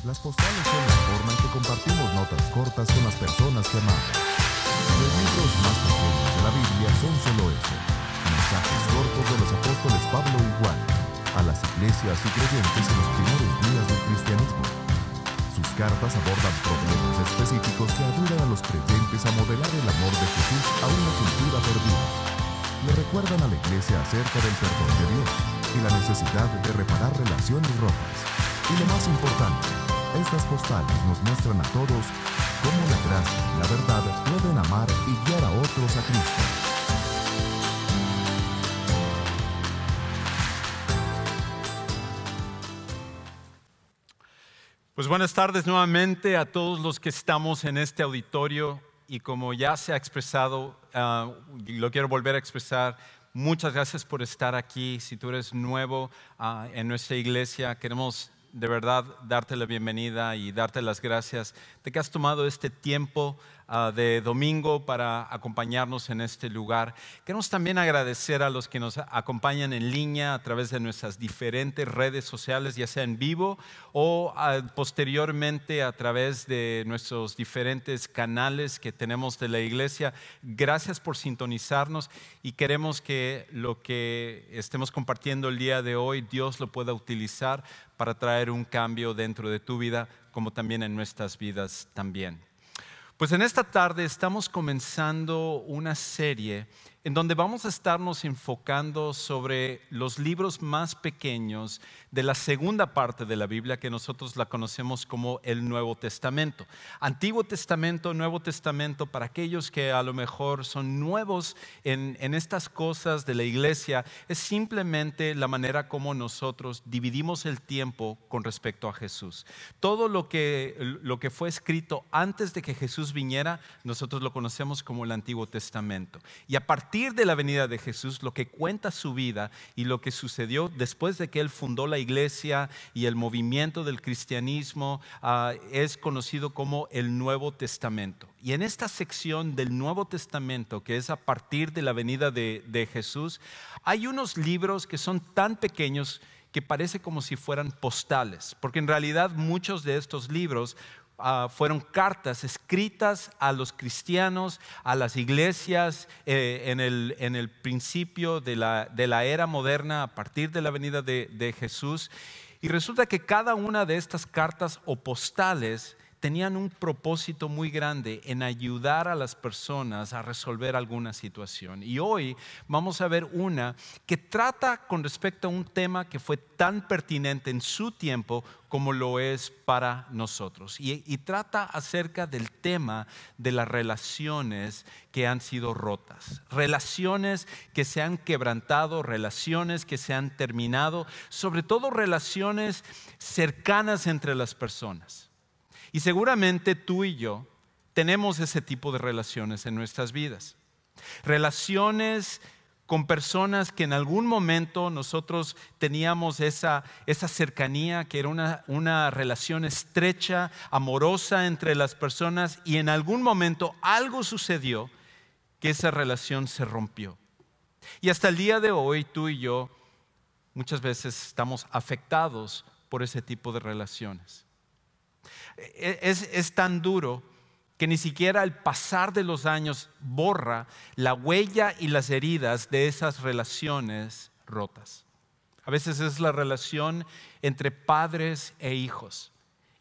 Las postales son la forma en que compartimos notas cortas con las personas que amamos. Los libros más pequeños de la Biblia son solo eso. Mensajes cortos de los apóstoles Pablo y Juan a las iglesias y creyentes en los primeros días del cristianismo. Sus cartas abordan problemas específicos que ayudan a los creyentes a modelar el amor de Jesús a una cultura perdida. Le recuerdan a la iglesia acerca del perdón de Dios y la necesidad de reparar relaciones rotas. Y lo más importante, estas postales nos muestran a todos cómo la gracia y la verdad pueden amar y guiar a otros a Cristo. Pues buenas tardes nuevamente a todos los que estamos en este auditorio y como ya se ha expresado, ah, lo quiero volver a expresar, muchas gracias por estar aquí. Si tú eres nuevo ah, en nuestra iglesia, queremos de verdad darte la bienvenida y darte las gracias de que has tomado este tiempo Ah, de domingo para acompañarnos en este lugar. Queremos también agradecer a los que nos acompañan en línea a través de nuestras diferentes redes sociales, ya sea en vivo o ah, posteriormente a través de nuestros diferentes canales que tenemos de la iglesia. Gracias por sintonizarnos y queremos que lo que estemos compartiendo el día de hoy, Dios lo pueda utilizar para traer un cambio dentro de tu vida como también en nuestras vidas también. Pues en esta tarde estamos comenzando una serie en donde vamos a estarnos enfocando sobre los libros más pequeños de la segunda parte de la Biblia que nosotros la conocemos como el Nuevo Testamento. Antiguo Testamento, Nuevo Testamento, para aquellos que a lo mejor son nuevos en, en estas cosas de la iglesia, es simplemente la manera como nosotros dividimos el tiempo con respecto a Jesús. Todo lo que, lo que fue escrito antes de que Jesús viniera, nosotros lo conocemos como el Antiguo Testamento. Y a partir partir de la venida de Jesús, lo que cuenta su vida y lo que sucedió después de que él fundó la iglesia y el movimiento del cristianismo, ah, es conocido como el Nuevo Testamento. Y en esta sección del Nuevo Testamento, que es a partir de la venida de, de Jesús, hay unos libros que son tan pequeños que parece como si fueran postales, porque en realidad muchos de estos libros Ah, fueron cartas escritas a los cristianos, a las iglesias eh, en, el, principio de la, era moderna, a partir de la venida de, de Jesús. Y resulta que cada una de estas cartas o postales tenían un propósito muy grande en ayudar a las personas a resolver alguna situación. Y hoy vamos a ver una que trata con respecto a un tema que fue tan pertinente en su tiempo como lo es para nosotros. Y, trata acerca del tema de las relaciones que han sido rotas, relaciones que se han quebrantado, relaciones que se han terminado, sobre todo relaciones cercanas entre las personas. Y seguramente tú y yo tenemos ese tipo de relaciones en nuestras vidas. Relaciones con personas que en algún momento nosotros teníamos esa, cercanía, que era una relación estrecha, amorosa entre las personas, y en algún momento algo sucedió que esa relación se rompió. Y hasta el día de hoy tú y yo muchas veces estamos afectados por ese tipo de relaciones. E-, es, tan duro que ni siquiera el pasar de los años borra la huella y las heridas de esas relaciones rotas. A veces es la relación entre padres e hijos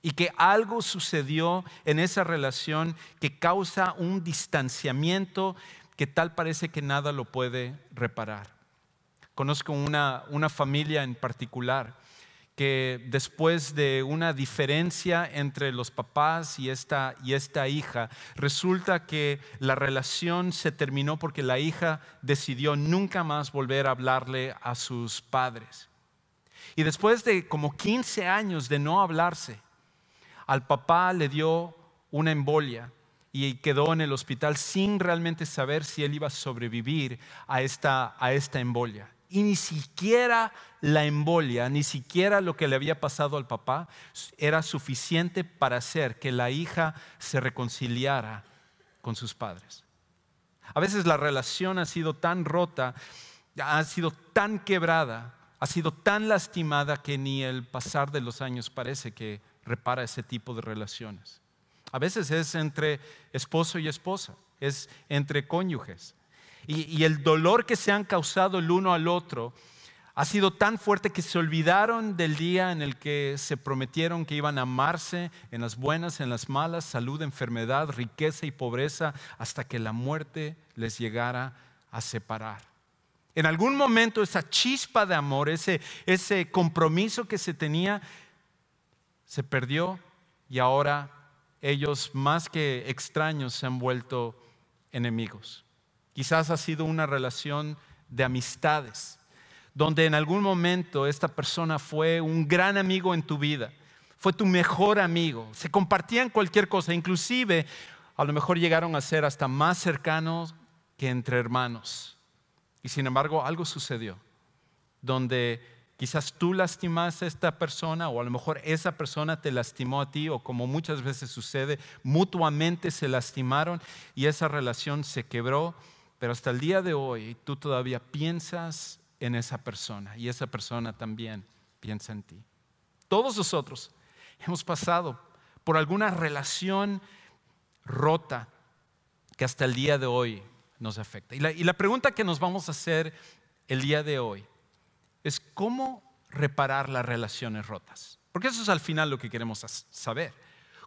y que algo sucedió en esa relación que causa un distanciamiento que tal parece que nada lo puede reparar. Conozco una familia en particular que después de una diferencia entre los papás y esta, y esta hija, resulta que la relación se terminó porque la hija decidió nunca más volver a hablarle a sus padres. Y después de como 15 años de no hablarse, al papá le dio una embolia y quedó en el hospital sin realmente saber si él iba a sobrevivir a esta, a esta embolia y ni siquiera la embolia, ni siquiera lo que le había pasado al papá era suficiente para hacer que la hija se reconciliara con sus padres. A veces la relación ha sido tan rota, ha sido tan quebrada, ha sido tan lastimada que ni el pasar de los años parece que repara ese tipo de relaciones. A veces es entre esposo y esposa, es entre cónyuges y, el dolor que se han causado el uno al otro ha sido tan fuerte que se olvidaron del día en el que se prometieron que iban a amarse en las buenas, en las malas, salud, enfermedad, riqueza y pobreza, hasta que la muerte les llegara a separar. En algún momento esa chispa de amor, ese compromiso que se tenía, se perdió y ahora ellos más que extraños se han vuelto enemigos. Quizás ha sido una relación de amistades, donde en algún momento esta persona fue un gran amigo en tu vida, fue tu mejor amigo, se compartían cualquier cosa, inclusive a lo mejor llegaron a ser hasta más cercanos que entre hermanos. Y sin embargo algo sucedió, donde quizás tú lastimaste a esta persona o a lo mejor esa persona te lastimó a ti o como muchas veces sucede, mutuamente se lastimaron y esa relación se quebró pero hasta el día de hoy tú todavía piensas en esa persona y esa persona también piensa en ti. Todos nosotros hemos pasado por alguna relación rota que hasta el día de hoy nos afecta. Y la, pregunta que nos vamos a hacer el día de hoy es cómo reparar las relaciones rotas. Porque eso es al final lo que queremos saber.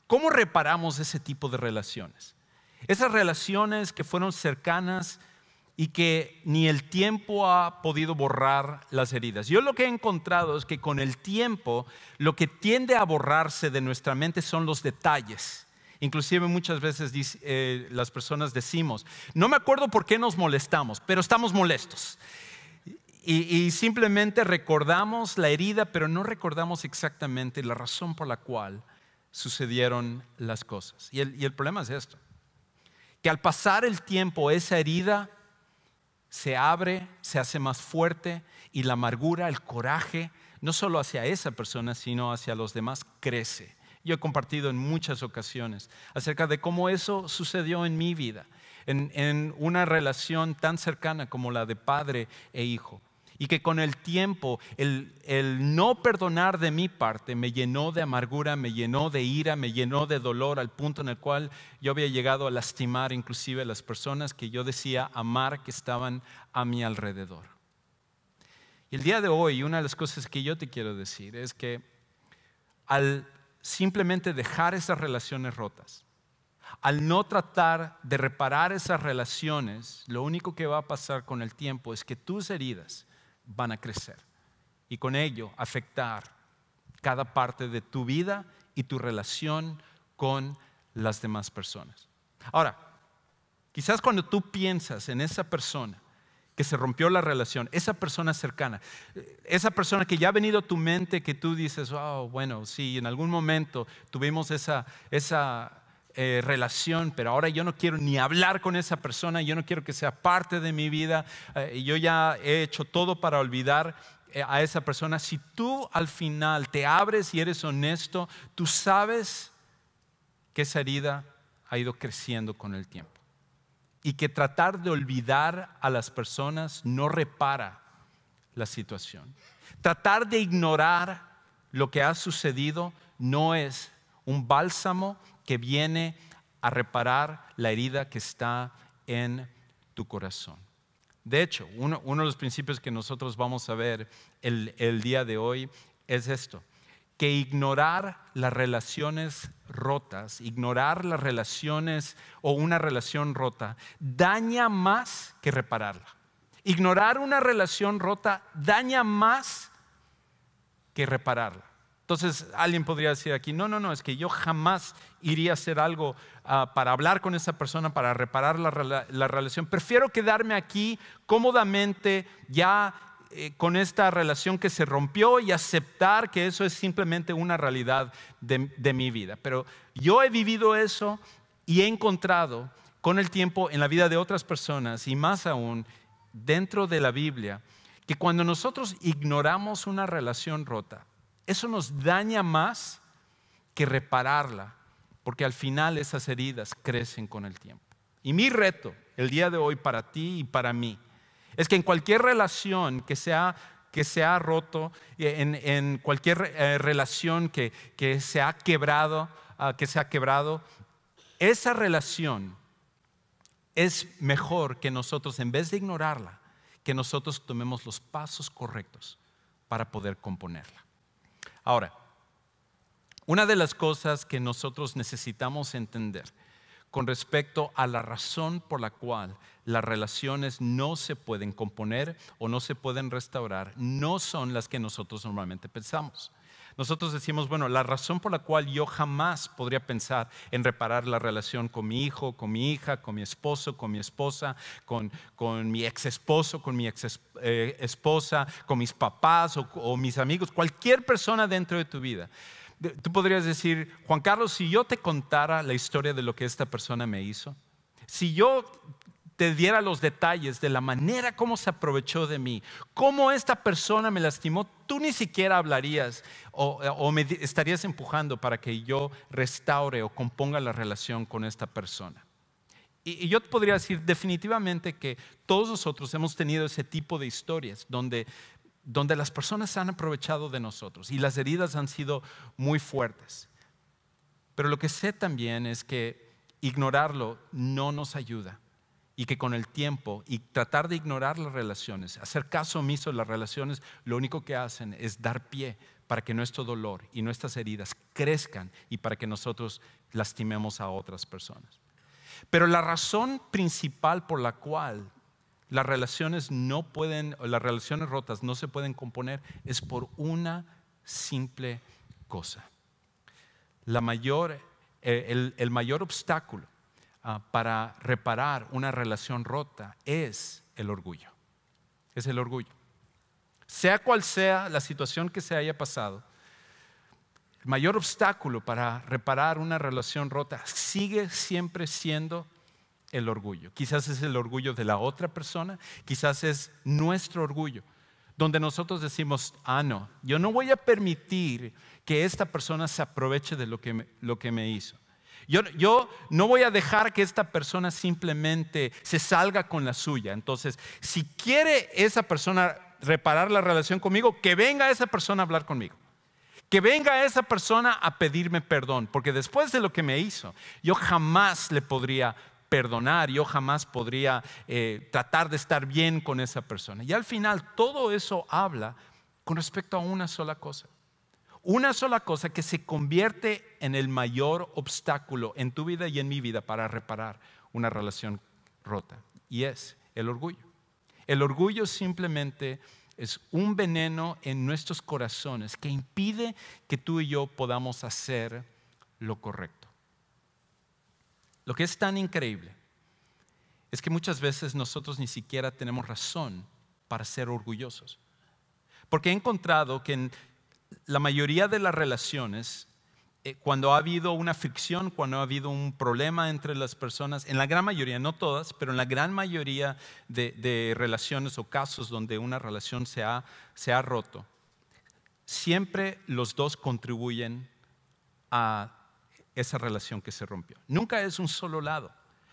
¿Cómo reparamos ese tipo de relaciones? Esas relaciones que fueron cercanas y que ni el tiempo ha podido borrar las heridas. Yo lo que he encontrado es que con el tiempo lo que tiende a borrarse de nuestra mente son los detalles. Inclusive muchas veces eh, las personas decimos, no me acuerdo por qué nos molestamos, pero estamos molestos. Y, simplemente recordamos la herida, pero no recordamos exactamente la razón por la cual sucedieron las cosas. y el problema es esto que al pasar el tiempo esa herida se abre, se hace más fuerte y la amargura, el coraje, no solo hacia esa persona, sino hacia los demás, crece. Yo he compartido en muchas ocasiones acerca de cómo eso sucedió en mi vida, en, en una relación tan cercana como la de padre e hijo y que con el tiempo el, no perdonar de mi parte me llenó de amargura, me llenó de ira, me llenó de dolor al punto en el cual yo había llegado a lastimar inclusive a las personas que yo decía amar que estaban a mi alrededor. Y el día de hoy una de las cosas que yo te quiero decir es que al simplemente dejar esas relaciones rotas, al no tratar de reparar esas relaciones, lo único que va a pasar con el tiempo es que tus heridas, van a crecer y con ello afectar cada parte de tu vida y tu relación con las demás personas. Ahora, quizás cuando tú piensas en esa persona que se rompió la relación, esa persona cercana, esa persona que ya ha venido a tu mente, que tú dices, oh, bueno, sí, en algún momento tuvimos esa, esa eh, relación, pero ahora yo no quiero ni hablar con esa persona, yo no quiero que sea parte de mi vida, eh, yo ya he hecho todo para olvidar eh, a esa persona. Si tú al final te abres y eres honesto, tú sabes que esa herida ha ido creciendo con el tiempo. Y que tratar de olvidar a las personas no repara la situación. Tratar de ignorar lo que ha sucedido no es un bálsamo que viene a reparar la herida que está en tu corazón. De hecho, uno, de los principios que nosotros vamos a ver el día de hoy es esto, que ignorar las relaciones rotas, ignorar las relaciones o una relación rota, daña más que repararla. Ignorar una relación rota daña más que repararla. Entonces alguien podría decir aquí, no, no, no, es que yo jamás iría a hacer algo ah, para hablar con esa persona, para reparar la, relación. Prefiero quedarme aquí cómodamente, ya eh, con esta relación que se rompió y aceptar que eso es simplemente una realidad de mi vida. Pero yo he vivido eso y he encontrado con el tiempo en la vida de otras personas y más aún dentro de la Biblia, que cuando nosotros ignoramos una relación rota, eso nos daña más que repararla, porque al final esas heridas crecen con el tiempo. Y mi reto el día de hoy para ti y para mí es que en cualquier relación que sea se ha roto, eh, en, cualquier eh, relación que, se ha quebrado, ah, que se ha quebrado, esa relación es mejor que nosotros, en vez de ignorarla, que nosotros tomemos los pasos correctos para poder componerla. Ahora, una de las cosas que nosotros necesitamos entender con respecto a la razón por la cual las relaciones no se pueden componer o no se pueden restaurar no son las que nosotros normalmente pensamos nosotros decimos, bueno, la razón por la cual yo jamás podría pensar en reparar la relación con mi hijo, con mi hija, con mi esposo, con mi esposa, con, con mi ex esposo, con mi ex eh, esposa, con mis papás o, o mis amigos, cualquier persona dentro de tu vida. Tú podrías decir, Juan Carlos, si yo te contara la historia de lo que esta persona me hizo, si yo te diera los detalles de la manera como se aprovechó de mí, cómo esta persona me lastimó, tú ni siquiera hablarías o, me estarías empujando para que yo restaure o componga la relación con esta persona. Y, yo te podría decir definitivamente que todos nosotros hemos tenido ese tipo de historias donde, donde las personas se han aprovechado de nosotros y las heridas han sido muy fuertes. Pero lo que sé también es que ignorarlo no nos ayuda y que con el tiempo y tratar de ignorar las relaciones, hacer caso omiso de las relaciones, lo único que hacen es dar pie para que nuestro dolor y nuestras heridas crezcan y para que nosotros lastimemos a otras personas. Pero la razón principal por la cual las relaciones no pueden, las relaciones rotas no se pueden componer es por una simple cosa. La mayor, eh, el mayor obstáculo Ah, para reparar una relación rota es el orgullo. Es el orgullo. Sea cual sea la situación que se haya pasado, el mayor obstáculo para reparar una relación rota sigue siempre siendo el orgullo. Quizás es el orgullo de la otra persona, quizás es nuestro orgullo, donde nosotros decimos, ah, no, yo no voy a permitir que esta persona se aproveche de lo que me hizo. Yo, no voy a dejar que esta persona simplemente se salga con la suya. Entonces, si quiere esa persona reparar la relación conmigo, que venga esa persona a hablar conmigo. Que venga esa persona a pedirme perdón, porque después de lo que me hizo, yo jamás le podría perdonar, yo jamás podría eh, tratar de estar bien con esa persona. Y al final todo eso habla con respecto a una sola cosa. Una sola cosa que se convierte en el mayor obstáculo en tu vida y en mi vida para reparar una relación rota. Y es el orgullo. El orgullo simplemente es un veneno en nuestros corazones que impide que tú y yo podamos hacer lo correcto. Lo que es tan increíble es que muchas veces nosotros ni siquiera tenemos razón para ser orgullosos. Porque he encontrado que en la mayoría de las relaciones, eh, cuando ha habido una fricción, cuando ha habido un problema entre las personas, en la gran mayoría, no todas, pero en la gran mayoría de, de relaciones o casos donde una relación se ha, se ha roto, siempre los dos contribuyen a esa relación que se rompió. Nunca es un solo lado.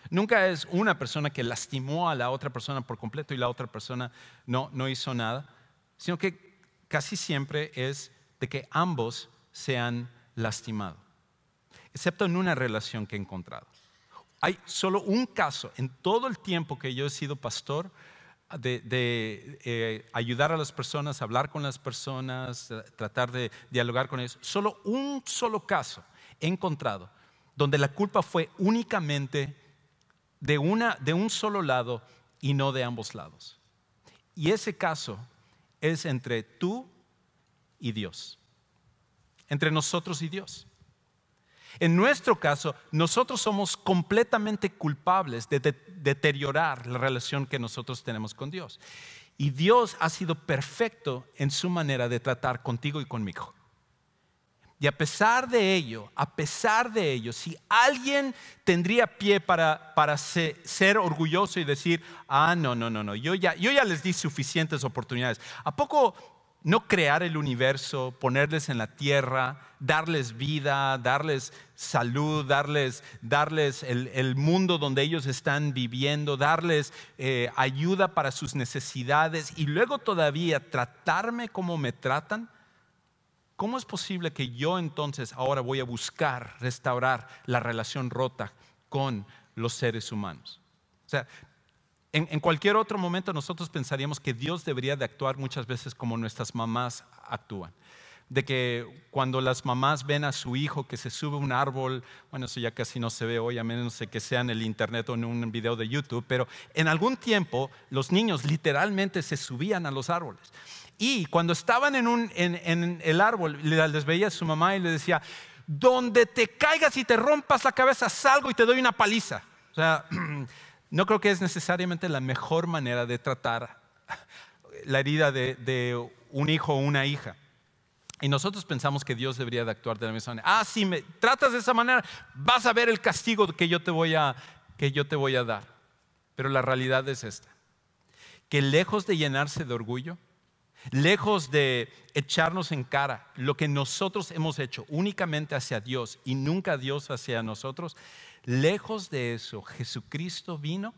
Nunca es una persona que lastimó a la otra persona por completo y la otra persona no, no hizo nada, sino que casi siempre es de que ambos se han lastimado, excepto en una relación que he encontrado. Hay solo un caso en todo el tiempo que yo he sido pastor de, eh, ayudar a las personas, hablar con las personas, eh, tratar de dialogar con ellos. Solo un solo caso he encontrado donde la culpa fue únicamente de, una, de un solo lado y no de ambos lados. Y ese caso es entre tú y Dios. Entre nosotros y Dios. En nuestro caso, nosotros somos completamente culpables de, deteriorar la relación que nosotros tenemos con Dios. Y Dios ha sido perfecto en su manera de tratar contigo y conmigo. Y a pesar de ello, a pesar de ello, si alguien tendría pie para, para ser, ser, orgulloso y decir, ah, no, no, no, no, yo ya, yo ya les di suficientes oportunidades. ¿A poco no crear el universo, ponerles en la tierra, darles vida, darles salud, darles, el, mundo donde ellos están viviendo, darles eh, ayuda para sus necesidades y luego todavía tratarme como me tratan. ¿Cómo es posible que yo entonces ahora voy a buscar restaurar la relación rota con los seres humanos? O sea, en, cualquier otro momento nosotros pensaríamos que Dios debería de actuar muchas veces como nuestras mamás actúan. De que cuando las mamás ven a su hijo que se sube a un árbol, bueno, eso ya casi no se ve hoy, a menos que sea en el internet o en un video de YouTube, pero en algún tiempo los niños literalmente se subían a los árboles. Y cuando estaban en, en el árbol, les veía a su mamá y le decía, donde te caigas y te rompas la cabeza, salgo y te doy una paliza. O sea, No creo que es necesariamente la mejor manera de tratar la herida de, un hijo o una hija. Y nosotros pensamos que Dios debería de actuar de la misma manera. Ah, si me tratas de esa manera, vas a ver el castigo que yo voy que yo te voy a dar. Pero la realidad es esta. Que lejos de llenarse de orgullo, lejos de echarnos en cara lo que nosotros hemos hecho únicamente hacia Dios y nunca Dios hacia nosotros, Lejos de eso, Jesucristo vino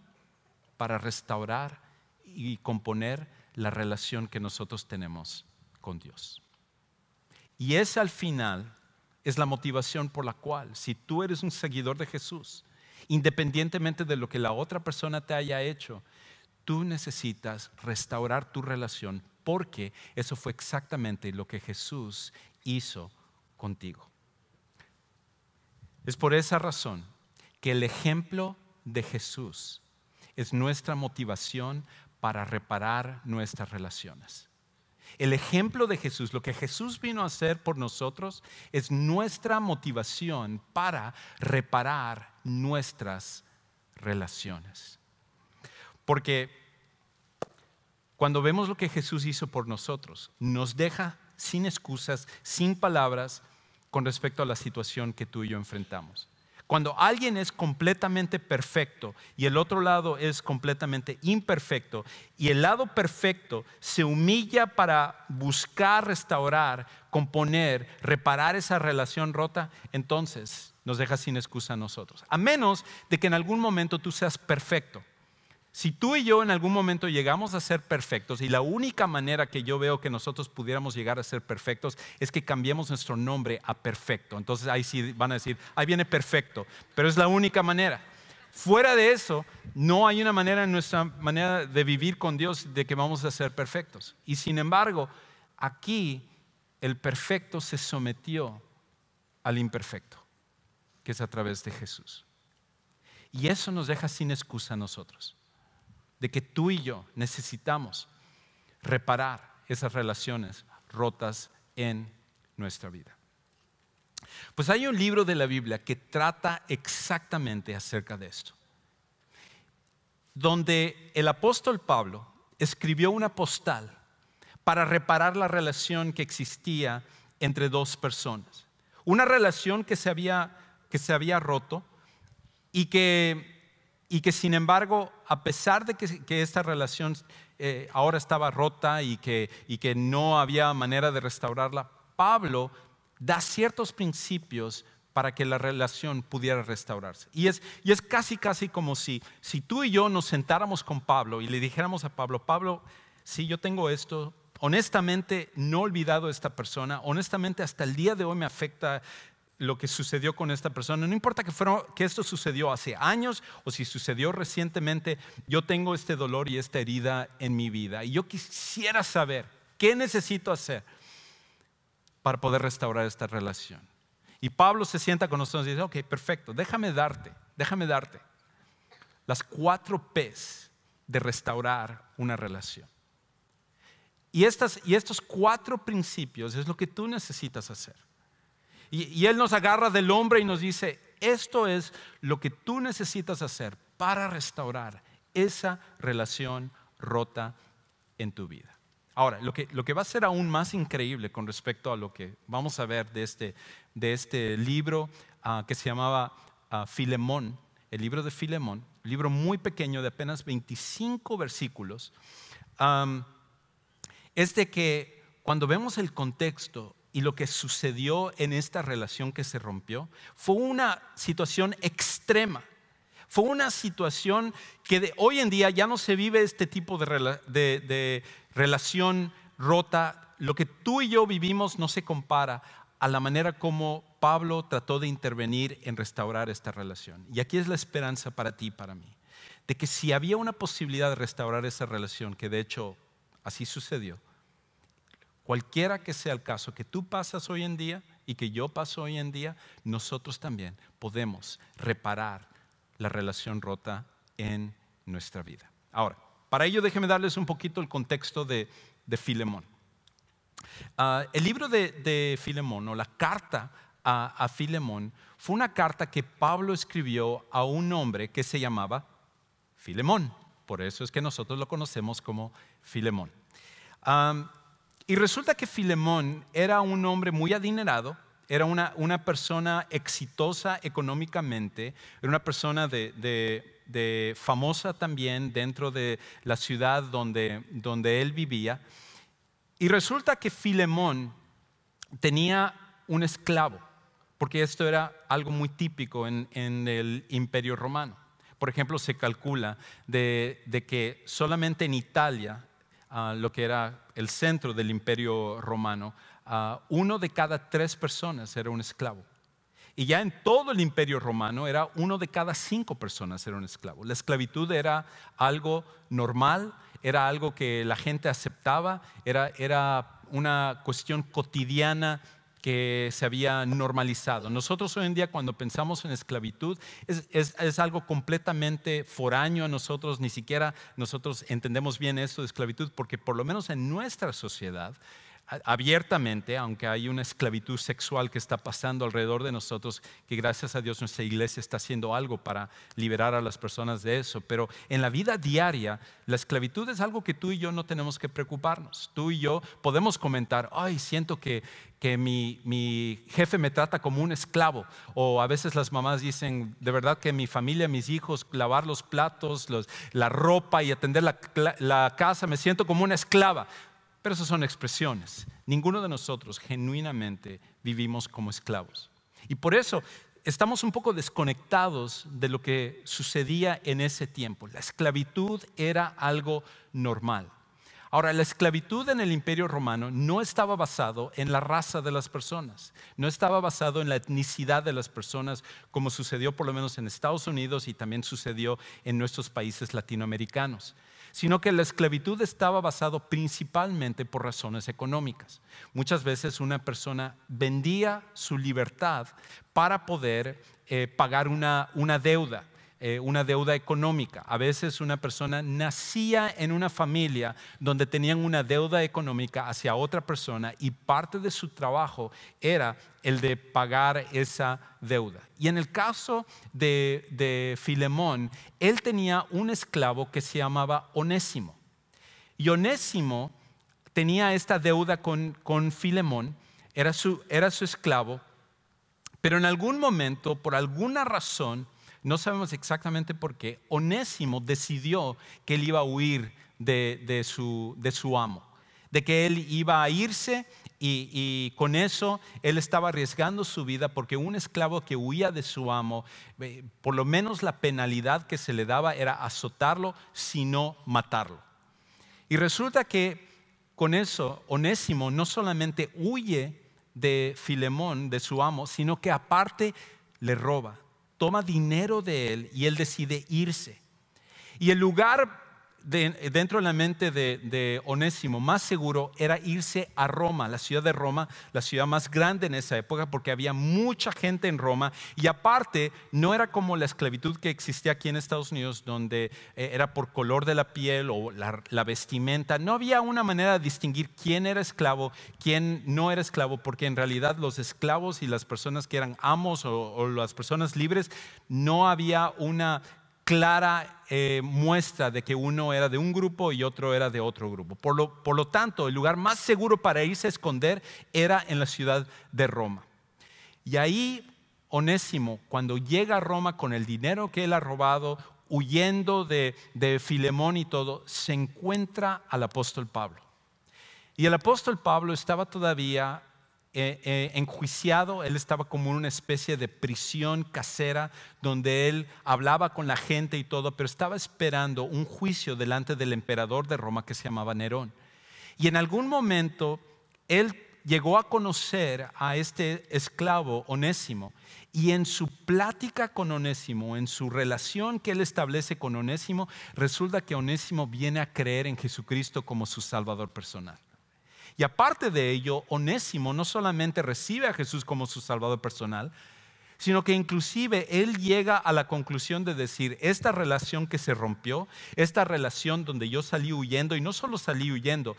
para restaurar y componer la relación que nosotros tenemos con Dios. Y esa al final, es la motivación por la cual, si tú eres un seguidor de Jesús, independientemente de lo que la otra persona te haya hecho, tú necesitas restaurar tu relación porque eso fue exactamente lo que Jesús hizo contigo. Es por esa razón que el ejemplo de Jesús es nuestra motivación para reparar nuestras relaciones. El ejemplo de Jesús, lo que Jesús vino a hacer por nosotros, es nuestra motivación para reparar nuestras relaciones. Porque cuando vemos lo que Jesús hizo por nosotros, nos deja sin excusas, sin palabras con respecto a la situación que tú y yo enfrentamos. Cuando alguien es completamente perfecto y el otro lado es completamente imperfecto y el lado perfecto se humilla para buscar restaurar, componer, reparar esa relación rota, entonces nos deja sin excusa a nosotros. A menos de que en algún momento tú seas perfecto. Si tú y yo en algún momento llegamos a ser perfectos, y la única manera que yo veo que nosotros pudiéramos llegar a ser perfectos es que cambiemos nuestro nombre a perfecto. Entonces ahí sí van a decir, ahí viene perfecto, pero es la única manera. Fuera de eso, no hay una manera en nuestra manera de vivir con Dios de que vamos a ser perfectos. Y sin embargo, aquí el perfecto se sometió al imperfecto, que es a través de Jesús. Y eso nos deja sin excusa a nosotros de que tú y yo necesitamos reparar esas relaciones rotas en nuestra vida. Pues hay un libro de la Biblia que trata exactamente acerca de esto, donde el apóstol Pablo escribió una postal para reparar la relación que existía entre dos personas. Una relación que se había, que se había roto y que y que sin embargo, a pesar de que, esta relación eh, ahora estaba rota y que, no había manera de restaurarla, Pablo da ciertos principios para que la relación pudiera restaurarse. Y es, casi, casi como si, si tú y yo nos sentáramos con Pablo y le dijéramos a Pablo, Pablo, sí, yo tengo esto, honestamente no he olvidado a esta persona, honestamente hasta el día de hoy me afecta lo que sucedió con esta persona. No importa que, esto sucedió hace años o si sucedió recientemente, yo tengo este dolor y esta herida en mi vida. Y yo quisiera saber qué necesito hacer para poder restaurar esta relación. Y Pablo se sienta con nosotros y dice, ok, perfecto, déjame darte, déjame darte las cuatro P's de restaurar una relación. y estos cuatro principios es lo que tú necesitas hacer. Y, Él nos agarra del hombre y nos dice, esto es lo que tú necesitas hacer para restaurar esa relación rota en tu vida. Ahora, lo que, lo que, va a ser aún más increíble con respecto a lo que vamos a ver de este, de este libro ah, que se llamaba ah, Filemón, el libro de Filemón, libro muy pequeño de apenas 25 versículos, es de que cuando vemos el contexto, y lo que sucedió en esta relación que se rompió fue una situación extrema. Fue una situación que hoy en día ya no se vive este tipo de, relación rota. Lo que tú y yo vivimos no se compara a la manera como Pablo trató de intervenir en restaurar esta relación. Y aquí es la esperanza para ti para mí, de que si había una posibilidad de restaurar esa relación, que de hecho así sucedió, Cualquiera que sea el caso que tú pasas hoy en día y que yo paso hoy en día, nosotros también podemos reparar la relación rota en nuestra vida. Ahora, para ello déjenme darles un poquito el contexto de, Filemón. Ah, el libro de, Filemón o la carta a, Filemón fue una carta que Pablo escribió a un hombre que se llamaba Filemón. Por eso es que nosotros lo conocemos como Filemón. Y resulta que Filemón era un hombre muy adinerado, era una, persona exitosa económicamente, era una persona de, famosa también dentro de la ciudad donde, él vivía. Y resulta que Filemón tenía un esclavo, porque esto era algo muy típico en, el imperio romano. Por ejemplo, se calcula de que solamente en Italia lo que era el centro del imperio romano, uno de cada tres personas era un esclavo. Y ya en todo el imperio romano era uno de cada cinco personas era un esclavo. La esclavitud era algo normal, era algo que la gente aceptaba, era, era una cuestión cotidiana que se había normalizado. Nosotros hoy en día cuando pensamos en esclavitud es, algo completamente foráneo a nosotros, ni siquiera nosotros entendemos bien esto de esclavitud, porque por lo menos en nuestra sociedad abiertamente, aunque hay una esclavitud sexual que está pasando alrededor de nosotros, que gracias a Dios nuestra iglesia está haciendo algo para liberar a las personas de eso, pero en la vida diaria la esclavitud es algo que tú y yo no tenemos que preocuparnos. Tú y yo podemos comentar, ay, siento que, que mi, mi jefe me trata como un esclavo, o a veces las mamás dicen, de verdad que mi familia, mis hijos, lavar los platos, los, la ropa y atender la, la casa, me siento como una esclava. Pero esas son expresiones. Ninguno de nosotros genuinamente vivimos como esclavos. Y por eso estamos un poco desconectados de lo que sucedía en ese tiempo. La esclavitud era algo normal. Ahora, la esclavitud en el imperio romano no estaba basado en la raza de las personas, no estaba basado en la etnicidad de las personas, como sucedió por lo menos en Estados Unidos y también sucedió en nuestros países latinoamericanos sino que la esclavitud estaba basada principalmente por razones económicas. Muchas veces una persona vendía su libertad para poder eh, pagar una deuda eh, una deuda económica. A veces una persona nacía en una familia donde tenían una deuda económica hacia otra persona y parte de su trabajo era el de pagar esa deuda. Y en el caso de, Filemón, él tenía un esclavo que se llamaba Onésimo. Y Onésimo tenía esta deuda con, Filemón, era su esclavo, pero en algún momento, por alguna razón, no sabemos exactamente por qué. Onésimo decidió que él iba a huir de, su, amo, de que él iba a irse y, y, con eso él estaba arriesgando su vida porque un esclavo que huía de su amo, eh, por lo menos la penalidad que se le daba era azotarlo, sino matarlo. Y resulta que con eso Onésimo no solamente huye de Filemón, de su amo, sino que aparte le roba toma dinero de él y él decide irse. Y el lugar dentro de la mente de, Onésimo, más seguro era irse a Roma, la ciudad de Roma, la ciudad más grande en esa época, porque había mucha gente en Roma y aparte no era como la esclavitud que existía aquí en Estados Unidos, donde eh, era por color de la piel o la, vestimenta. No había una manera de distinguir quién era esclavo, quién no era esclavo, porque en realidad los esclavos y las personas que eran amos o las personas libres, no había una clara eh, muestra de que uno era de un grupo y otro era de otro grupo. Por lo, tanto, el lugar más seguro para irse a esconder era en la ciudad de Roma. Y ahí Onésimo, cuando llega a Roma con el dinero que él ha robado, huyendo de, de Filemón y todo, se encuentra al apóstol Pablo. Y el apóstol Pablo estaba todavía eh, eh, enjuiciado, él estaba como en una especie de prisión casera donde él hablaba con la gente y todo, pero estaba esperando un juicio delante del emperador de Roma que se llamaba Nerón. Y en algún momento él llegó a conocer a este esclavo Onésimo y en su plática con Onésimo, en su relación que él establece con Onésimo, resulta que Onésimo viene a creer en Jesucristo como su Salvador personal. Y aparte de ello, Onésimo no solamente recibe a Jesús como su Salvador personal, sino que inclusive él llega a la conclusión de decir, esta relación que se rompió, esta relación donde yo salí huyendo, y no solo salí huyendo,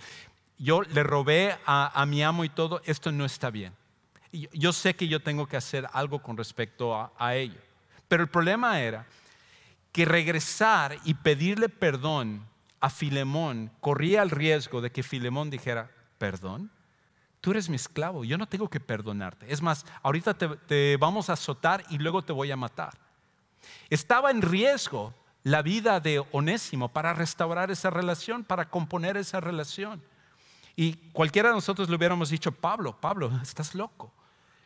yo le robé a, mi amo y todo, esto no está bien. yo sé que yo tengo que hacer algo con respecto a ello. Pero el problema era que regresar y pedirle perdón a Filemón corría el riesgo de que Filemón dijera, perdón? Tú eres mi esclavo, yo no tengo que perdonarte. Es más, ahorita te, vamos a azotar y luego te voy a matar. Estaba en riesgo la vida de Onésimo para restaurar esa relación, para componer esa relación. Y cualquiera de nosotros le hubiéramos dicho, Pablo, Pablo, estás loco.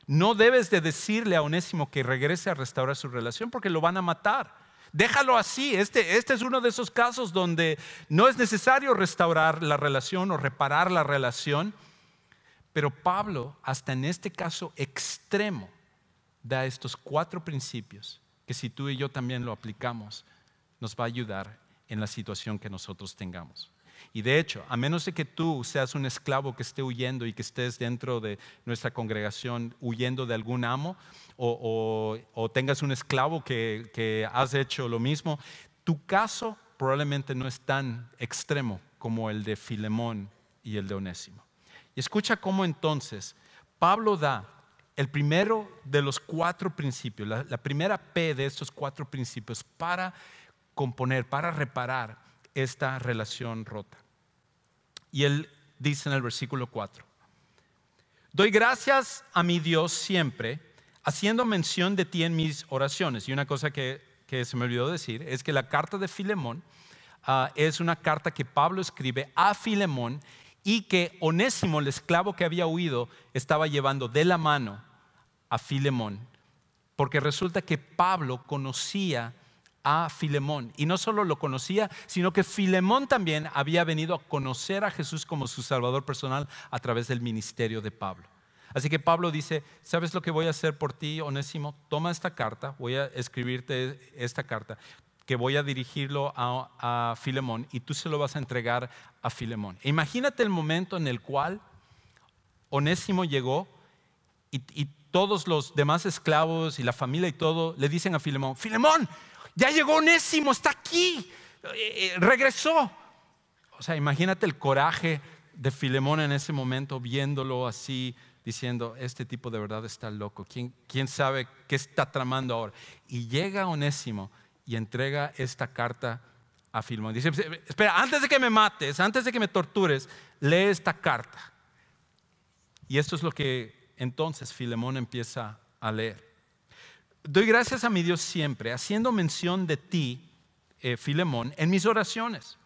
No debes de decirle a Onésimo que regrese a restaurar su relación porque lo van a matar déjalo así. Este, este, es uno de esos casos donde no es necesario restaurar la relación o reparar la relación. Pero Pablo, hasta en este caso extremo, da estos cuatro principios que si tú y yo también lo aplicamos, nos va a ayudar en la situación que nosotros tengamos. Y de hecho, a menos de que tú seas un esclavo que esté huyendo y que estés dentro de nuestra congregación huyendo de algún amo, o, tengas un esclavo que, has hecho lo mismo, tu caso probablemente no es tan extremo como el de Filemón y el de Onésimo. Y escucha cómo entonces Pablo da el primero de los cuatro principios, la, primera P de estos cuatro principios para componer, para reparar esta relación rota. Y él dice en el versículo 4, doy gracias a mi Dios siempre, haciendo mención de ti en mis oraciones. Y una cosa que, se me olvidó decir es que la carta de Filemón ah, es una carta que Pablo escribe a Filemón y que Onésimo, el esclavo que había huido, estaba llevando de la mano a Filemón, porque resulta que Pablo conocía a Filemón. Y no solo lo conocía, sino que Filemón también había venido a conocer a Jesús como su Salvador personal a través del ministerio de Pablo. Así que Pablo dice, ¿sabes lo que voy a hacer por ti, Onésimo? Toma esta carta, voy a escribirte esta carta, que voy a dirigirlo a, Filemón y tú se lo vas a entregar a Filemón. imagínate el momento en el cual Onésimo llegó y, y todos los demás esclavos y la familia y todo le dicen a Filemón, Filemón, ya llegó Onésimo, está aquí, eh, eh, regresó. O sea, imagínate el coraje de Filemón en ese momento viéndolo así, diciendo, este tipo de verdad está loco, ¿Quién, ¿quién, sabe qué está tramando ahora? Y llega Onésimo y entrega esta carta a Filemón. Dice, pues, eh, espera, antes de que me mates, antes de que me tortures, lee esta carta. Y esto es lo que entonces Filemón empieza a leer. Doy gracias a mi Dios siempre, haciendo mención de ti, eh, Filemón, en mis oraciones,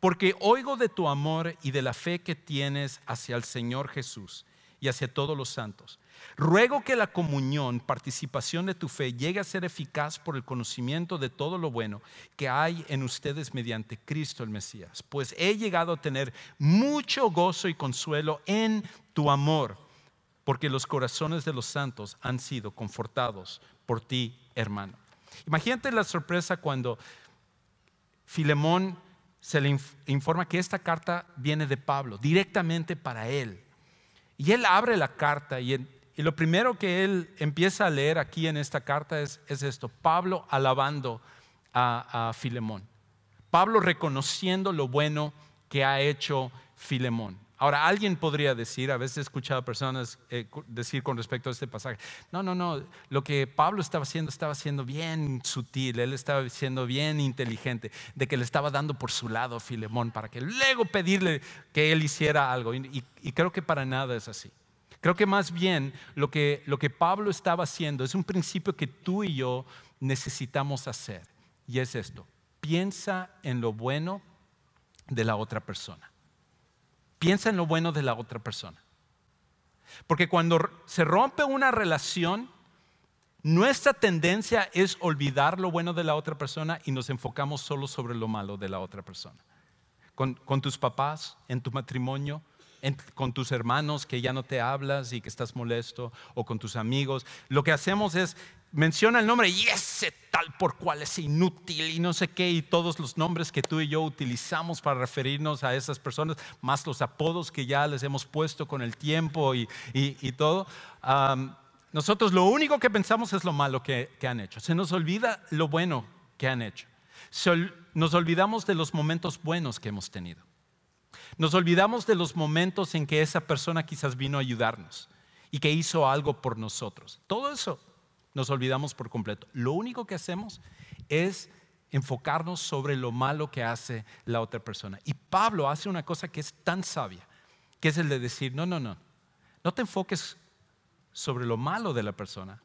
porque oigo de tu amor y de la fe que tienes hacia el Señor Jesús y hacia todos los santos. Ruego que la comunión, participación de tu fe llegue a ser eficaz por el conocimiento de todo lo bueno que hay en ustedes mediante Cristo el Mesías, pues he llegado a tener mucho gozo y consuelo en tu amor, porque los corazones de los santos han sido confortados por ti, hermano. Imagínate la sorpresa cuando Filemón se le informa que esta carta viene de Pablo, directamente para él. Y él abre la carta y, lo primero que él empieza a leer aquí en esta carta es, esto, Pablo alabando a Filemón, Pablo reconociendo lo bueno que ha hecho Filemón. Ahora, alguien podría decir, a veces he escuchado personas eh, decir con respecto a este pasaje, no, no, no, lo que Pablo estaba haciendo estaba siendo bien sutil, él estaba siendo bien inteligente, de que le estaba dando por su lado a Filemón para que luego pedirle que él hiciera algo. Y, creo que para nada es así. Creo que más bien lo que, lo que Pablo estaba haciendo es un principio que tú y yo necesitamos hacer. Y es esto, piensa en lo bueno de la otra persona. Piensa en lo bueno de la otra persona. Porque cuando se rompe una relación, nuestra tendencia es olvidar lo bueno de la otra persona y nos enfocamos solo sobre lo malo de la otra persona. Con, tus papás, en tu matrimonio, con tus hermanos que ya no te hablas y que estás molesto, o con tus amigos. Lo que hacemos es menciona el nombre y ese tal por cual es inútil y no sé qué, y todos los nombres que tú y yo utilizamos para referirnos a esas personas, más los apodos que ya les hemos puesto con el tiempo y, y, todo. nosotros lo único que pensamos es lo malo que, que, han hecho. Se nos olvida lo bueno que han hecho. nos olvidamos de los momentos buenos que hemos tenido. Nos olvidamos de los momentos en que esa persona quizás vino a ayudarnos y que hizo algo por nosotros. Todo eso nos olvidamos por completo. Lo único que hacemos es enfocarnos sobre lo malo que hace la otra persona. Y Pablo hace una cosa que es tan sabia, que es el de decir, no, no, no, no te enfoques sobre lo malo de la persona.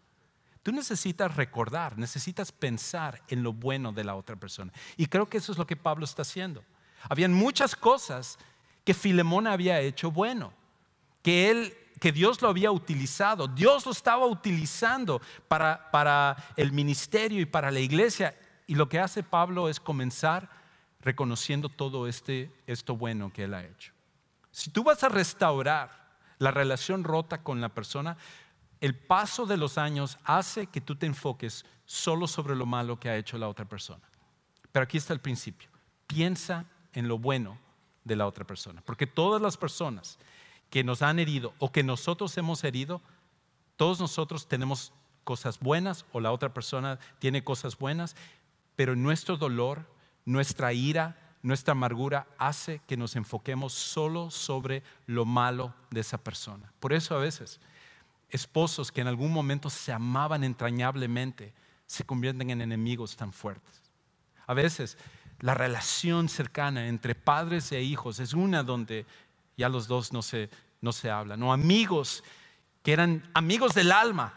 Tú necesitas recordar, necesitas pensar en lo bueno de la otra persona. Y creo que eso es lo que Pablo está haciendo. Habían muchas cosas que Filemón había hecho bueno, que él que Dios lo había utilizado, Dios lo estaba utilizando para, para el ministerio y para la iglesia. Y lo que hace Pablo es comenzar reconociendo todo este, esto bueno que él ha hecho. Si tú vas a restaurar la relación rota con la persona, el paso de los años hace que tú te enfoques solo sobre lo malo que ha hecho la otra persona. Pero aquí está el principio. Piensa en lo bueno de la otra persona, porque todas las personas que nos han herido o que nosotros hemos herido, todos nosotros tenemos cosas buenas o la otra persona tiene cosas buenas, pero nuestro dolor, nuestra ira, nuestra amargura hace que nos enfoquemos solo sobre lo malo de esa persona. Por eso a veces esposos que en algún momento se amaban entrañablemente se convierten en enemigos tan fuertes. A veces la relación cercana entre padres e hijos es una donde ya los dos no se, no se hablan. no amigos que eran amigos del alma,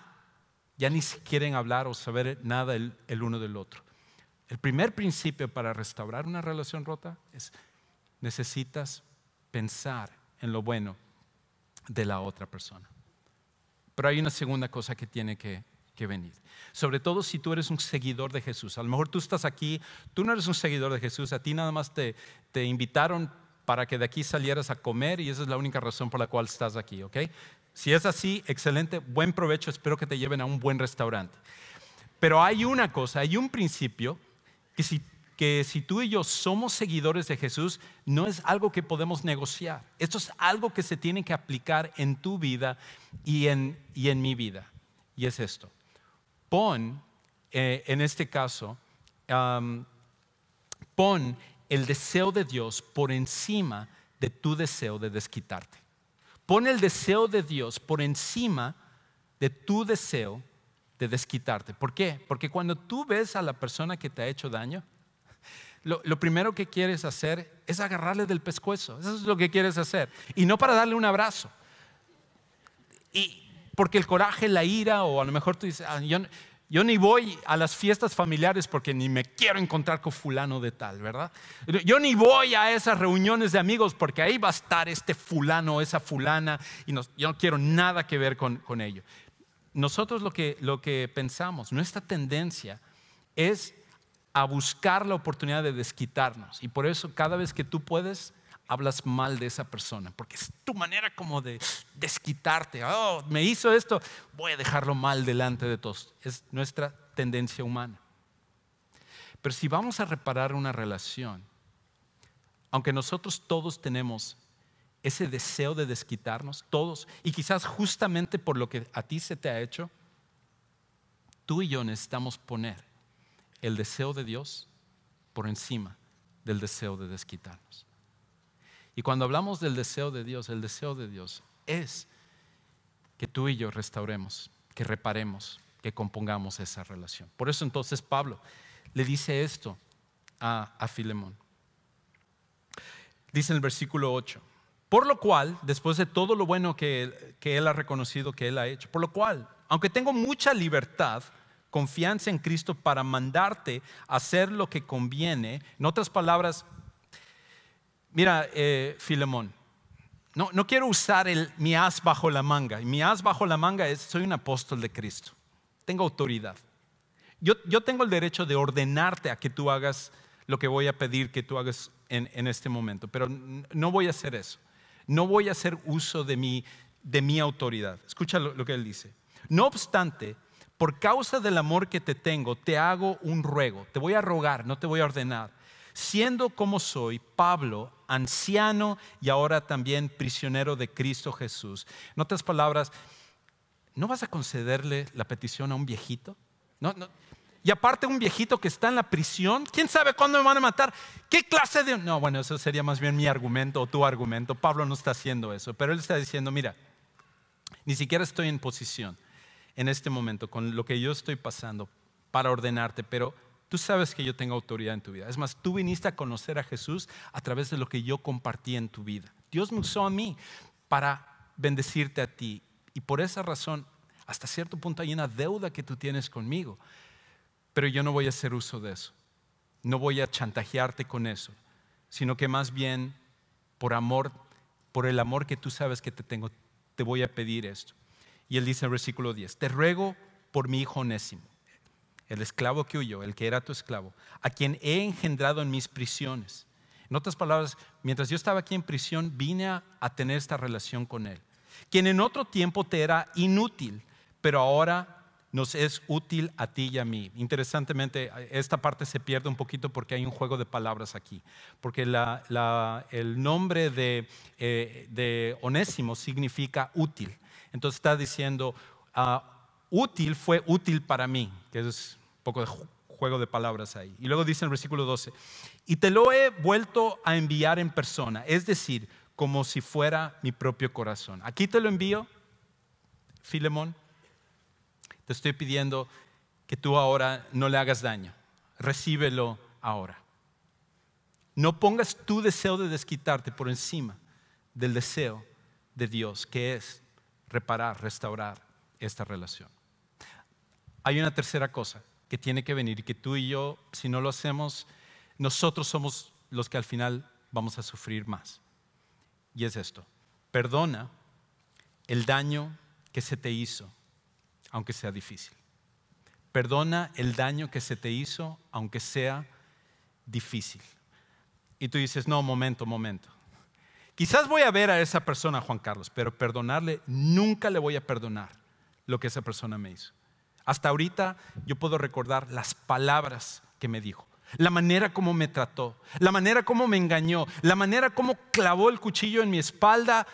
ya ni siquiera quieren hablar o saber nada el, uno del otro. El primer principio para restaurar una relación rota es necesitas pensar en lo bueno de la otra persona. Pero hay una segunda cosa que tiene que, venir. Sobre todo si tú eres un seguidor de Jesús. A lo mejor tú estás aquí, tú no eres un seguidor de Jesús, a ti nada más te, te invitaron para que de aquí salieras a comer y esa es la única razón por la cual estás aquí, ¿ok? Si es así, excelente, buen provecho, espero que te lleven a un buen restaurante. Pero hay una cosa, hay un principio que si, que si tú y yo somos seguidores de Jesús, no es algo que podemos negociar. Esto es algo que se tiene que aplicar en tu vida y en, y en mi vida. Y es esto. Pon, eh, en este caso, pon el deseo de Dios por encima de tu deseo de desquitarte. Pon el deseo de Dios por encima de tu deseo de desquitarte. ¿Por qué? Porque cuando tú ves a la persona que te ha hecho daño, lo, primero que quieres hacer es agarrarle del pescuezo. Eso es lo que quieres hacer. Y no para darle un abrazo. Y porque el coraje, la ira, o a lo mejor tú dices, ah, yo ni voy a las fiestas familiares porque ni me quiero encontrar con fulano de tal, ¿verdad? Yo ni voy a esas reuniones de amigos porque ahí va a estar este fulano esa fulana y yo no quiero nada que ver con, con ello. Nosotros lo que, lo que pensamos, nuestra tendencia es a buscar la oportunidad de desquitarnos. Y por eso cada vez que tú puedes, hablas mal de esa persona, porque es tu manera como de desquitarte. Oh, me hizo esto, voy a dejarlo mal delante de todos. Es nuestra tendencia humana. Pero si vamos a reparar una relación, aunque nosotros todos tenemos ese deseo de desquitarnos, todos, y quizás justamente por lo que a ti se te ha hecho, tú y yo necesitamos poner el deseo de Dios por encima del deseo de desquitarnos. Y cuando hablamos del deseo de Dios, el deseo de Dios es que tú y yo restauremos, que reparemos, que compongamos esa relación. Por eso entonces Pablo le dice esto a, Filemón. Dice en el versículo 8, por lo cual, después de todo lo bueno que él, que él ha reconocido que él ha hecho, por lo cual, aunque tengo mucha libertad, confianza en Cristo para mandarte a hacer lo que conviene, en otras palabras, Mira, eh, Filemón, no, no, quiero usar mi as bajo la manga. Mi as bajo la manga es, soy un apóstol de Cristo. Tengo autoridad. Yo, tengo el derecho de ordenarte a que tú hagas lo que voy a pedir que tú hagas en, este momento, pero no voy a hacer eso. No voy a hacer uso de mi, de mi autoridad. Escucha lo que él dice. No obstante, por causa del amor que te tengo, te hago un ruego. Te voy a rogar, no te voy a ordenar siendo como soy, Pablo, anciano y ahora también prisionero de Cristo Jesús. En otras palabras, ¿no vas a concederle la petición a un viejito? Y aparte un viejito que está en la prisión, ¿quién sabe cuándo me van a matar? ¿Qué clase de...? No, bueno, eso sería más bien mi argumento o tu argumento. Pablo no está haciendo eso, pero él está diciendo, mira, ni siquiera estoy en posición en este momento con lo que yo estoy pasando para ordenarte, pero Tú sabes que yo tengo autoridad en tu vida. Es más, tú viniste a conocer a Jesús a través de lo que yo compartí en tu vida. Dios me usó a mí para bendecirte a ti. Y por esa razón, hasta cierto punto hay una deuda que tú tienes conmigo. Pero yo no voy a hacer uso de eso. No voy a chantajearte con eso. Sino que más bien, por amor, por el amor que tú sabes que te tengo, te voy a pedir esto. Y él dice en versículo 10, te ruego por mi hijo Onésimo el esclavo que huyó, el que era tu esclavo, a quien he engendrado en mis prisiones. En otras palabras, mientras yo estaba aquí en prisión, vine a, tener esta relación con Él, quien en otro tiempo te era inútil, pero ahora nos es útil a ti y a mí. Interesantemente, esta parte se pierde un poquito porque hay un juego de palabras aquí, porque el nombre eh, de, Onésimo significa útil. Entonces está diciendo, ah, útil fue útil para mí, que es poco de juego de palabras ahí. Y luego dice en el versículo 12, y te lo he vuelto a enviar en persona, es decir, como si fuera mi propio corazón. Aquí te lo envío, Filemón, te estoy pidiendo que tú ahora no le hagas daño, recíbelo ahora. No pongas tu deseo de desquitarte por encima del deseo de Dios, que es reparar, restaurar esta relación. Hay una tercera cosa que tiene que venir, que tú y yo, si no lo hacemos, nosotros somos los que al final vamos a sufrir más. Y es esto, perdona el daño que se te hizo, aunque sea difícil. Perdona el daño que se te hizo, aunque sea difícil. Y tú dices, no, momento, momento. Quizás voy a ver a esa persona, Juan Carlos, pero perdonarle, nunca le voy a perdonar lo que esa persona me hizo. Hasta ahorita yo puedo recordar las palabras que me dijo, la manera como me trató, la manera como me engañó, la manera como clavó el cuchillo en mi espalda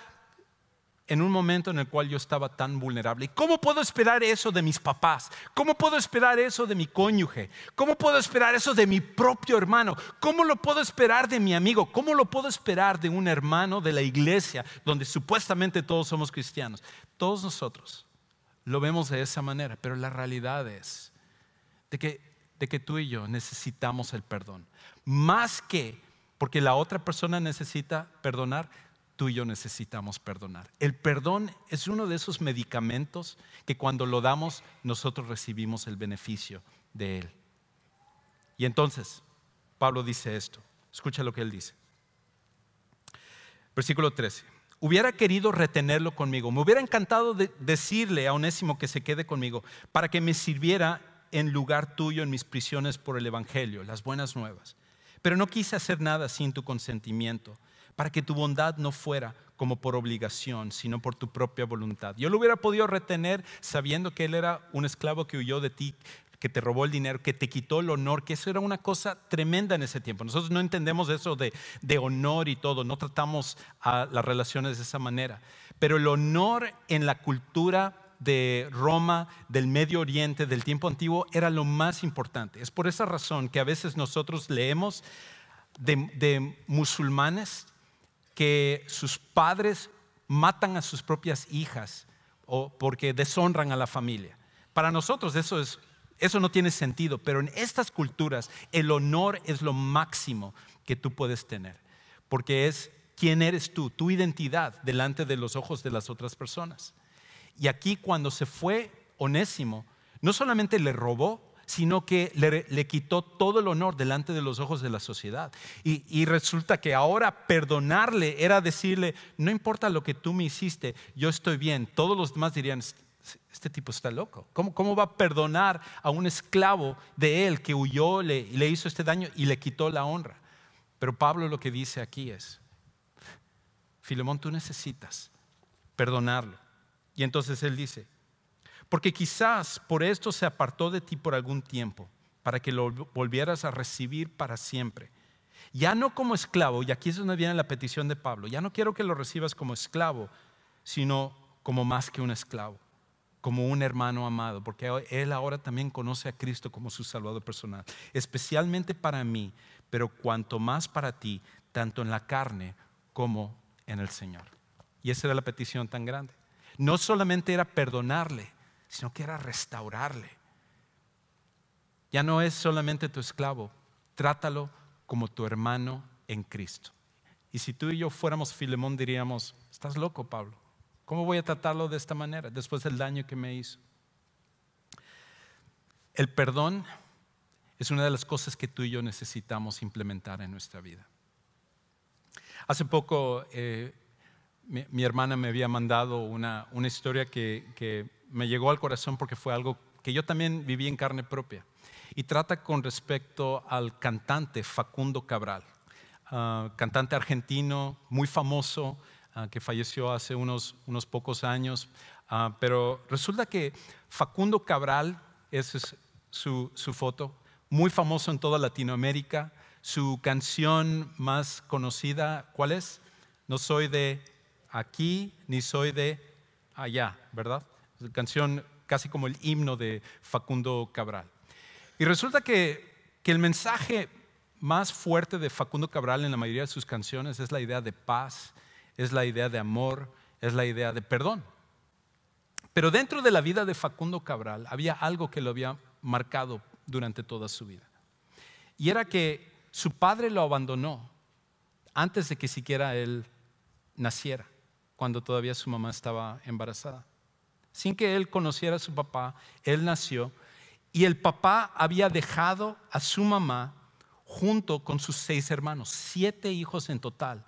en un momento en el cual yo estaba tan vulnerable. cómo puedo esperar eso de mis papás? ¿Cómo puedo esperar eso de mi cónyuge? ¿Cómo puedo esperar eso de mi propio hermano? ¿Cómo lo puedo esperar de mi amigo? ¿Cómo lo puedo esperar de un hermano de la iglesia donde supuestamente todos somos cristianos? Todos nosotros lo vemos de esa manera, pero la realidad es de que, de que tú y yo necesitamos el perdón. Más que porque la otra persona necesita perdonar, tú y yo necesitamos perdonar. El perdón es uno de esos medicamentos que cuando lo damos nosotros recibimos el beneficio de él. Y entonces Pablo dice esto, escucha lo que él dice. Versículo 13. Hubiera querido retenerlo conmigo. Me hubiera encantado decirle a Onésimo que se quede conmigo para que me sirviera en lugar tuyo en mis prisiones por el Evangelio, las buenas nuevas. Pero no quise hacer nada sin tu consentimiento, para que tu bondad no fuera como por obligación, sino por tu propia voluntad. Yo lo hubiera podido retener sabiendo que él era un esclavo que huyó de ti, que te robó el dinero, que te quitó el honor, que eso era una cosa tremenda en ese tiempo. Nosotros no entendemos eso de, honor y todo, no tratamos a las relaciones de esa manera. Pero el honor en la cultura de Roma, del Medio Oriente, del tiempo antiguo, era lo más importante. Es por esa razón que a veces nosotros leemos de, de, musulmanes que sus padres matan a sus propias hijas o porque deshonran a la familia. Para nosotros eso es eso no tiene sentido, pero en estas culturas el honor es lo máximo que tú puedes tener, porque es quién eres tú, tu identidad delante de los ojos de las otras personas. Y aquí cuando se fue Onésimo, no solamente le robó, sino que le, quitó todo el honor delante de los ojos de la sociedad. Y, y, resulta que ahora perdonarle era decirle, no importa lo que tú me hiciste, yo estoy bien. Todos los demás dirían, este tipo está loco. ¿Cómo, va a perdonar a un esclavo de él que huyó, le, le hizo este daño y le quitó la honra? Pero Pablo lo que dice aquí es, Filemón, tú necesitas perdonarlo. Y entonces él dice, porque quizás por esto se apartó de ti por algún tiempo, para que lo volvieras a recibir para siempre. Ya no como esclavo, y aquí es donde viene la petición de Pablo, ya no quiero que lo recibas como esclavo, sino como más que un esclavo como un hermano amado, porque él ahora también conoce a Cristo como su Salvador personal, especialmente para mí, pero cuanto más para ti, tanto en la carne como en el Señor. Y esa era la petición tan grande. No solamente era perdonarle, sino que era restaurarle. Ya no es solamente tu esclavo, trátalo como tu hermano en Cristo. Y si tú y yo fuéramos Filemón, diríamos, estás loco, Pablo. ¿Cómo voy a tratarlo de esta manera después del daño que me hizo? El perdón es una de las cosas que tú y yo necesitamos implementar en nuestra vida. Hace poco eh, mi, hermana me había mandado una, una historia que, que, me llegó al corazón porque fue algo que yo también viví en carne propia. Y trata con respecto al cantante Facundo Cabral, ah, cantante argentino muy famoso, Ah, que falleció hace unos, pocos años, ah, pero resulta que Facundo Cabral, esa es su, foto, muy famoso en toda Latinoamérica, su canción más conocida, ¿cuál es? No soy de aquí ni soy de allá, ¿verdad? Canción casi como el himno de Facundo Cabral. Y resulta que, que, el mensaje más fuerte de Facundo Cabral en la mayoría de sus canciones es la idea de paz, es la idea de amor, es la idea de perdón. Pero dentro de la vida de Facundo Cabral había algo que lo había marcado durante toda su vida. Y era que su padre lo abandonó antes de que siquiera él naciera, cuando todavía su mamá estaba embarazada. Sin que él conociera a su papá, él nació y el papá había dejado a su mamá junto con sus seis hermanos, siete hijos en total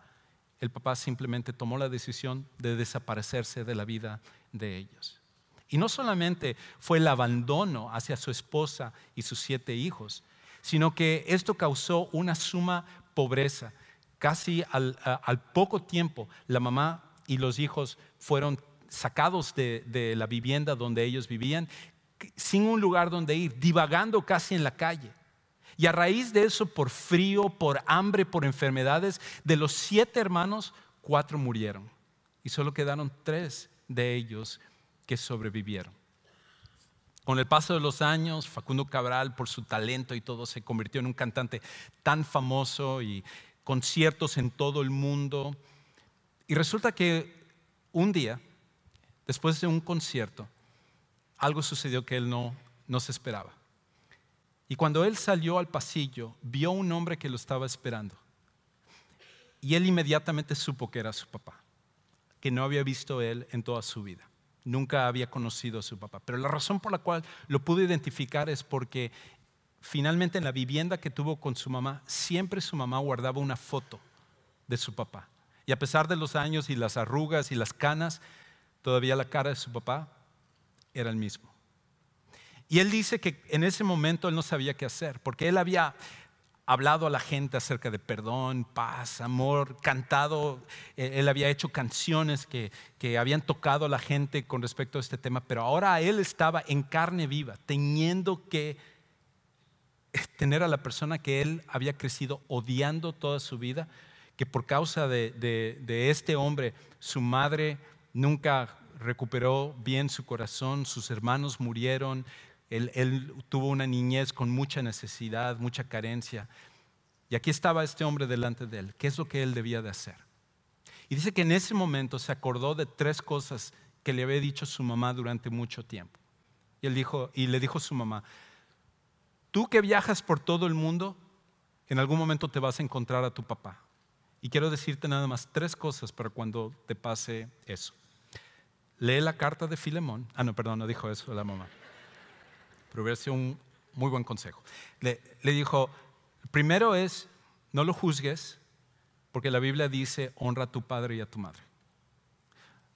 el papá simplemente tomó la decisión de desaparecerse de la vida de ellos. Y no solamente fue el abandono hacia su esposa y sus siete hijos, sino que esto causó una suma pobreza. Casi al, poco tiempo, la mamá y los hijos fueron sacados de la vivienda donde ellos vivían, sin un lugar donde ir, divagando casi en la calle. Y a raíz de eso, por frío, por hambre, por enfermedades, de los siete hermanos, cuatro murieron. Y solo quedaron tres de ellos que sobrevivieron. Con el paso de los años, Facundo Cabral, por su talento y todo, se convirtió en un cantante tan famoso y conciertos en todo el mundo. Y resulta que un día, después de un concierto, algo sucedió que él no, no se esperaba. Y cuando él salió al pasillo, vio un hombre que lo estaba esperando. Y él inmediatamente supo que era su papá, que no había visto él en toda su vida. Nunca había conocido a su papá. Pero la razón por la cual lo pudo identificar es porque finalmente en la vivienda que tuvo con su mamá, siempre su mamá guardaba una foto de su papá. Y a pesar de los años y las arrugas y las canas, todavía la cara de su papá era el mismo. Y él dice que en ese momento él no sabía qué hacer, porque él había hablado a la gente acerca de perdón, paz, amor, cantado, e-, él había hecho canciones que, habían tocado a la gente con respecto a este tema, pero ahora él estaba en carne viva, teniendo que tener a la persona que él había crecido odiando toda su vida, que por causa de este hombre su madre nunca recuperó bien su corazón, sus hermanos murieron, él, tuvo una niñez con mucha necesidad, mucha carencia. Y aquí estaba este hombre delante de él. ¿Qué es lo que él debía de hacer? Y dice que en ese momento se acordó de tres cosas que le había dicho su mamá durante mucho tiempo. Y él dijo, y le dijo a su mamá, tú que viajas por todo el mundo, en algún momento te vas a encontrar a tu papá. Y quiero decirte nada más tres cosas para cuando te pase eso. Lee la carta de Filemón. Ah, no, perdón, no dijo eso la mamá pero sido un muy buen consejo. Le, dijo, primero es, no lo juzgues, porque la Biblia dice, honra a tu padre y a tu madre.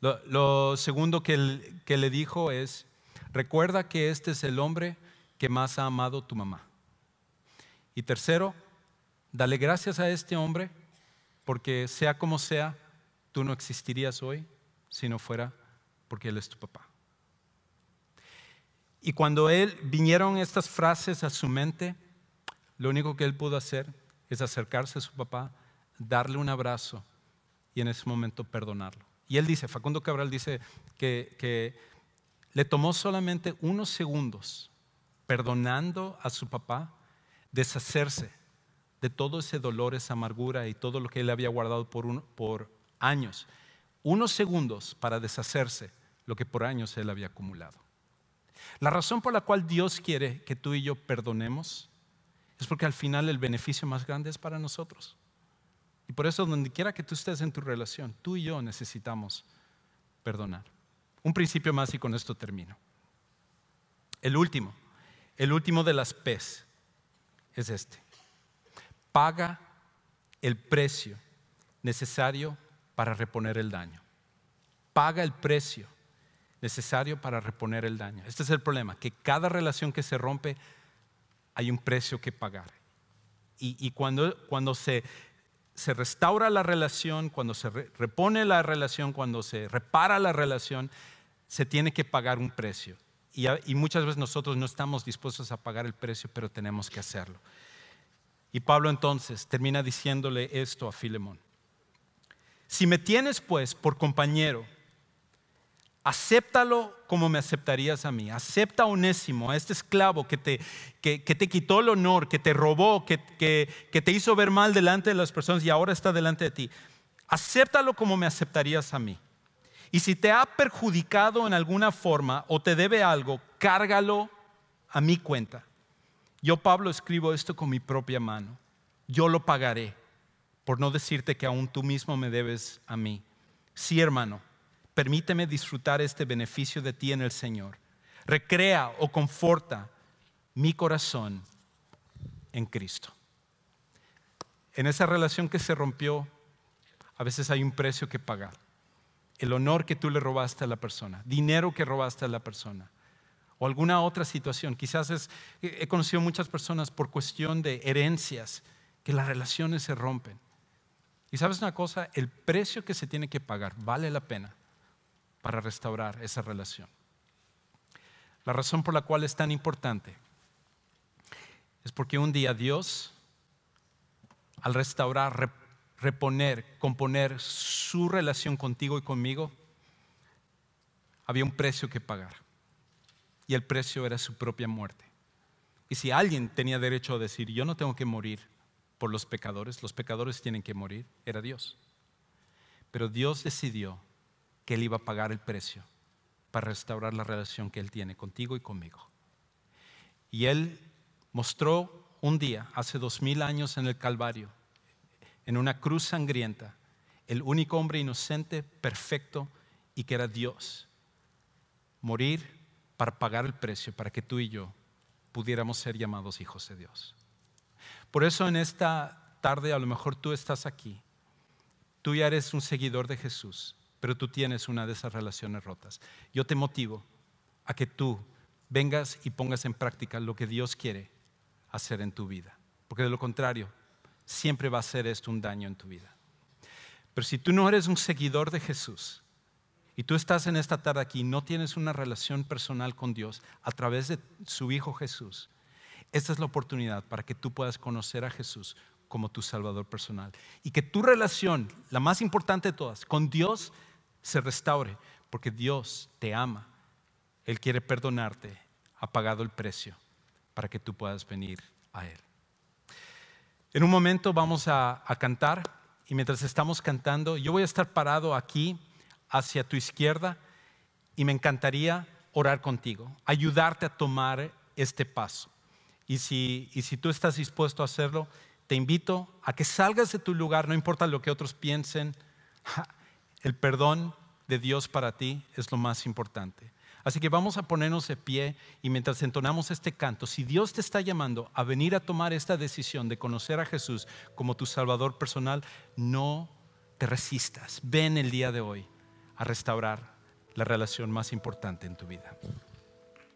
Lo, segundo que, que le dijo es, recuerda que este es el hombre que más ha amado tu mamá. Y tercero, dale gracias a este hombre, porque sea como sea, tú no existirías hoy si no fuera porque él es tu papá. Y cuando él vinieron estas frases a su mente, lo único que él pudo hacer es acercarse a su papá, darle un abrazo y en ese momento perdonarlo. Y él dice, Facundo Cabral dice que, le tomó solamente unos segundos perdonando a su papá, deshacerse de todo ese dolor, esa amargura y todo lo que él había guardado por años. Unos segundos para deshacerse lo que por años él había acumulado. La razón por la cual Dios quiere que tú y yo perdonemos es porque al final el beneficio más grande es para nosotros. Y por eso, donde quiera que tú estés en tu relación, tú y yo necesitamos perdonar. Un principio más y con esto termino. El último, el último de las PES es este. Paga el precio necesario para reponer el daño. Paga el precio necesario para reponer el daño. Este es el problema, que cada relación que se rompe hay un precio que pagar. Y, cuando, cuando se, restaura la relación, cuando se repone la relación, cuando se repara la relación, se tiene que pagar un precio. y muchas veces nosotros no estamos dispuestos a pagar el precio, pero tenemos que hacerlo. Y Pablo entonces termina diciéndole esto a Filemón. Si me tienes pues por compañero, Acéptalo como me aceptarías a mí. Acepta a Onésimo, a este esclavo que te, que, te quitó el honor, que te robó, que, que, te hizo ver mal delante de las personas y ahora está delante de ti. Acéptalo como me aceptarías a mí. Y si te ha perjudicado en alguna forma o te debe algo, cárgalo a mi cuenta. Yo, Pablo, escribo esto con mi propia mano. Yo lo pagaré, por no decirte que aún tú mismo me debes a mí. Sí, hermano Permíteme disfrutar este beneficio de ti en el Señor. Recrea o conforta mi corazón en Cristo. En esa relación que se rompió, a veces hay un precio que pagar. El honor que tú le robaste a la persona, dinero que robaste a la persona o alguna otra situación. Quizás he conocido muchas personas por cuestión de herencias, que las relaciones se rompen. Y sabes una cosa, el precio que se tiene que pagar vale la pena para restaurar esa relación. La razón por la cual es tan importante es porque un día Dios, al restaurar, reponer, componer su relación contigo y conmigo, había un precio que pagar. Y el precio era su propia muerte. Y si alguien tenía derecho a decir, yo no tengo que morir por los pecadores, los pecadores tienen que morir, era Dios. Pero Dios decidió él iba a pagar el precio para restaurar la relación que Él tiene contigo y conmigo. Y Él mostró un día, hace dos mil años en el Calvario, en una cruz sangrienta, el único hombre inocente, perfecto y que era Dios, morir para pagar el precio, para que tú y yo pudiéramos ser llamados hijos de Dios. Por eso en esta tarde a lo mejor tú estás aquí, tú ya eres un seguidor de Jesús pero tú tienes una de esas relaciones rotas. Yo te motivo a que tú vengas y pongas en práctica lo que Dios quiere hacer en tu vida, porque de lo contrario, siempre va a ser esto un daño en tu vida. Pero si tú no eres un seguidor de Jesús y tú estás en esta tarde aquí y no tienes una relación personal con Dios a través de su Hijo Jesús, esta es la oportunidad para que tú puedas conocer a Jesús como tu Salvador personal y que tu relación, la más importante de todas, con Dios se restaure, porque Dios te ama. Él quiere perdonarte, ha pagado el precio para que tú puedas venir a Él. En un momento vamos a, cantar y mientras estamos cantando, yo voy a estar parado aquí hacia tu izquierda y me encantaría orar contigo, ayudarte a tomar este paso. Y si, y si tú estás dispuesto a hacerlo, te invito a que salgas de tu lugar, no importa lo que otros piensen. El perdón de Dios para ti es lo más importante. Así que vamos a ponernos de pie y mientras entonamos este canto, si Dios te está llamando a venir a tomar esta decisión de conocer a Jesús como tu Salvador personal, no te resistas. Ven el día de hoy a restaurar la relación más importante en tu vida.